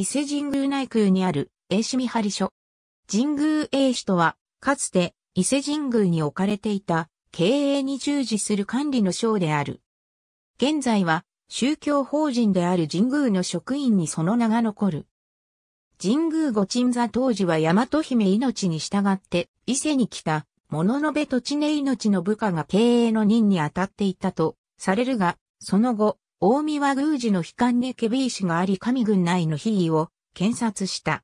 伊勢神宮内宮にある栄志見張所。神宮栄志とは、かつて伊勢神宮に置かれていた経営に従事する管理の省である。現在は宗教法人である神宮の職員にその名が残る。神宮御鎮座当時は大和姫命に従って伊勢に来た、物のべ土地根命の部下が経営の任に当たっていたとされるが、その後、大見和宮司の悲観にケビー氏があり神軍内の非位を検察した。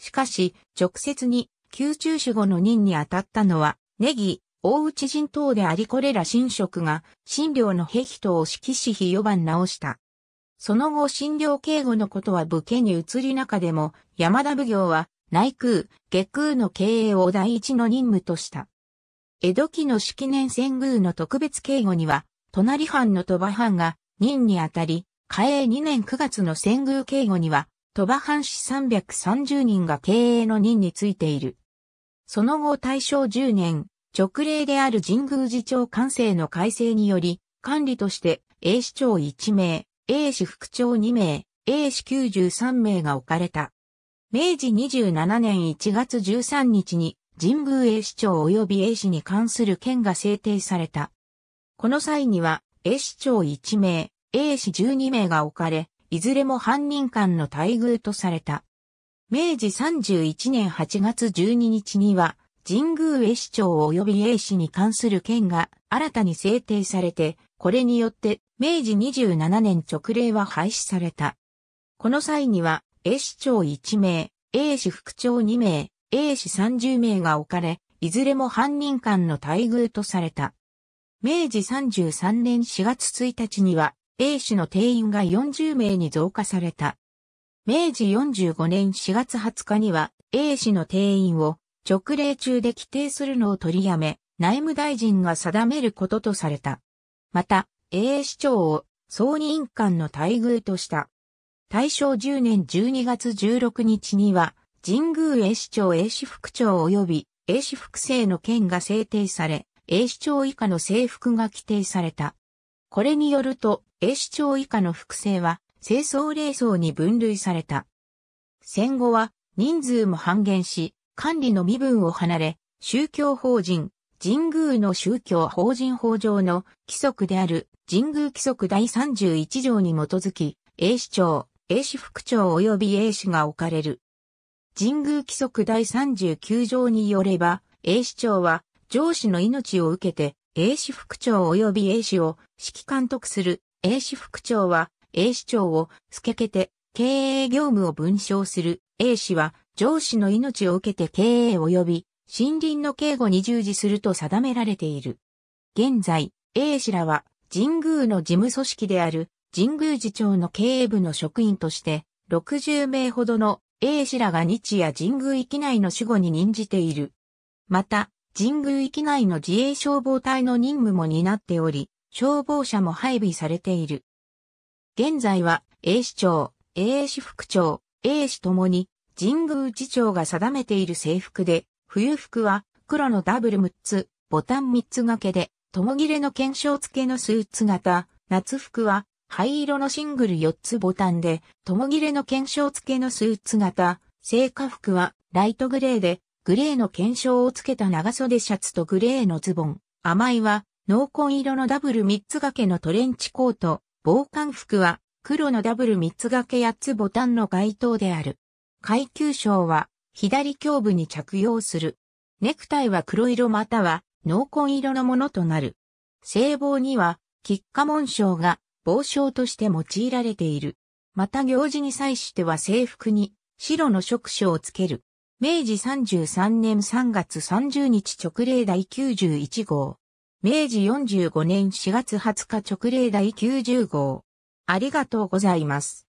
しかし、直接に、宮中守護の任に当たったのは、ネギ、大内人等でありこれら神職が、神領の兵等を指揮し非予番直した。その後、神領警護のことは武家に移り中でも、山田奉行は、内空、下空の経営を第一の任務とした。江戸期の式年遷宮の特別警護には、隣藩の鳥羽藩が任にあたり、嘉永2年9月の遷宮警護には、鳥羽藩士330人が経営の任についている。その後大正10年、直令である神宮寺町管制の改正により、管理として、A 市長1名、A 市副長2名、A 市93名が置かれた。明治27年1月13日に、神宮英市長及び A 市に関する件が制定された。この際には、A 市長1名、英氏12名が置かれ、いずれも犯人間の待遇とされた。明治31年8月12日には、神宮英士長及び英氏に関する件が新たに制定されて、これによって明治27年直令は廃止された。この際には、英士長1名、英氏副長2名、英氏30名が置かれ、いずれも犯人間の待遇とされた。明治33年4月1日には、A 氏の定員が40名に増加された。明治45年4月20日には、A 氏の定員を直令中で規定するのを取りやめ、内務大臣が定めることとされた。また、英市長を総理官間の待遇とした。大正10年12月16日には、神宮英市長英市副長及び英市副生の件が制定され、英市長以下の制服が規定された。これによると、A 市長以下の複製は、清掃霊層に分類された。戦後は、人数も半減し、管理の身分を離れ、宗教法人、神宮の宗教法人法上の規則である神宮規則第31条に基づき、A 市長、A 市副長及び A 市が置かれる。神宮規則第39条によれば、A 市長は上司の命を受けて、A 市副長及び A 市を指揮監督する A 市副長は A 市長を透けて経営業務を分章する A 市は上司の命を受けて経営及び森林の警護に従事すると定められている。現在、A 氏らは神宮の事務組織である神宮寺長の経営部の職員として60名ほどの A 氏らが日夜神宮域内の守護に任じている。また、神宮域内の自衛消防隊の任務も担っており、消防車も配備されている。現在は、A 市長、A 市副長、A 市ともに、神宮寺長が定めている制服で、冬服は、黒のダブル6つ、ボタン3つ掛けで、ともぎれの検証付けのスーツ型、夏服は、灰色のシングル4つボタンで、ともぎれの検証付けのスーツ型、聖火服は、ライトグレーで、グレーの検証をつけた長袖シャツとグレーのズボン、甘いは、濃紺色のダブル三つ掛けのトレンチコート、防寒服は黒のダブル三つ掛け八つボタンの該当である。階級章は左胸部に着用する。ネクタイは黒色または濃紺色のものとなる。聖帽には菊花紋章が帽章として用いられている。また行事に際しては制服に白の触手をつける。明治33年3月30日直令第91号。明治45年4月20日直令第90号。ありがとうございます。